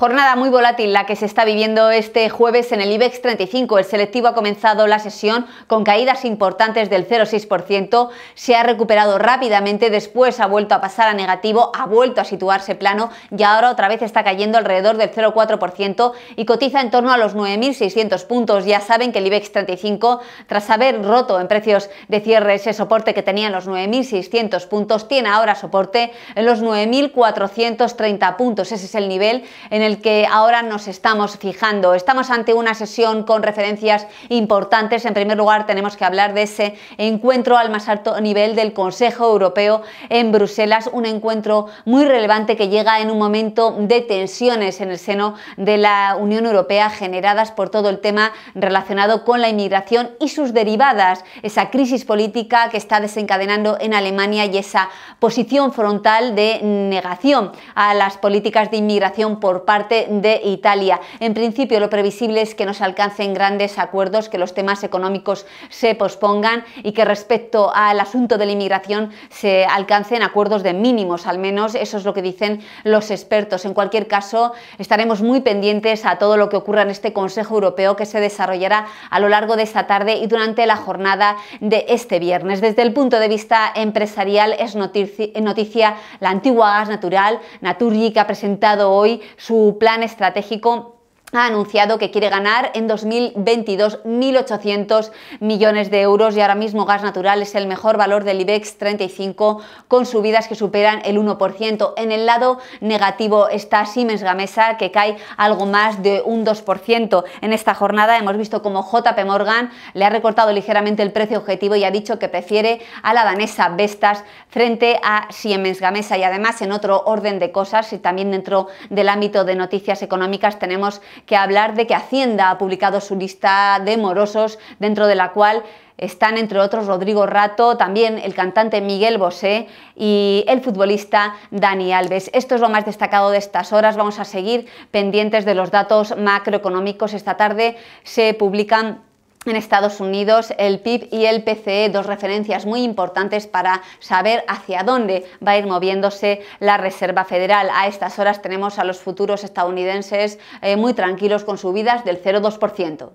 Jornada muy volátil la que se está viviendo este jueves en el IBEX 35. El selectivo ha comenzado la sesión con caídas importantes del 0,6%. Se ha recuperado rápidamente, después ha vuelto a pasar a negativo, ha vuelto a situarse plano y ahora otra vez está cayendo alrededor del 0,4% y cotiza en torno a los 9.600 puntos. Ya saben que el IBEX 35, tras haber roto en precios de cierre ese soporte que tenían los 9.600 puntos, tiene ahora soporte en los 9.430 puntos. Ese es el nivel en el que ahora nos estamos fijando. Estamos ante una sesión con referencias importantes. En primer lugar, tenemos que hablar de ese encuentro al más alto nivel del Consejo Europeo en Bruselas, un encuentro muy relevante que llega en un momento de tensiones en el seno de la Unión Europea generadas por todo el tema relacionado con la inmigración y sus derivadas, esa crisis política que está desencadenando en Alemania y esa posición frontal de negación a las políticas de inmigración por parte de Italia. En principio, lo previsible es que no se alcancen grandes acuerdos, que los temas económicos se pospongan y que respecto al asunto de la inmigración se alcancen acuerdos de mínimos, al menos eso es lo que dicen los expertos. En cualquier caso, estaremos muy pendientes a todo lo que ocurra en este Consejo Europeo que se desarrollará a lo largo de esta tarde y durante la jornada de este viernes. Desde el punto de vista empresarial es noticia, noticia la antigua gas natural, Naturgy, que ha presentado hoy su plan estratégico ha anunciado que quiere ganar en 2022 1.800 millones de euros y ahora mismo gas natural es el mejor valor del IBEX 35 con subidas que superan el 1%. En el lado negativo está Siemens Gamesa que cae algo más de un 2%. En esta jornada hemos visto como JP Morgan le ha recortado ligeramente el precio objetivo y ha dicho que prefiere a la danesa Vestas frente a Siemens Gamesa y además en otro orden de cosas y también dentro del ámbito de noticias económicas tenemos que hablar de que Hacienda ha publicado su lista de morosos dentro de la cual están entre otros Rodrigo Rato, también el cantante Miguel Bosé y el futbolista Dani Alves. Esto es lo más destacado de estas horas. Vamos a seguir pendientes de los datos macroeconómicos. Esta tarde se publican en Estados Unidos, el PIB y el PCE, dos referencias muy importantes para saber hacia dónde va a ir moviéndose la Reserva Federal. A estas horas tenemos a los futuros estadounidenses eh, muy tranquilos con subidas del 0,2%.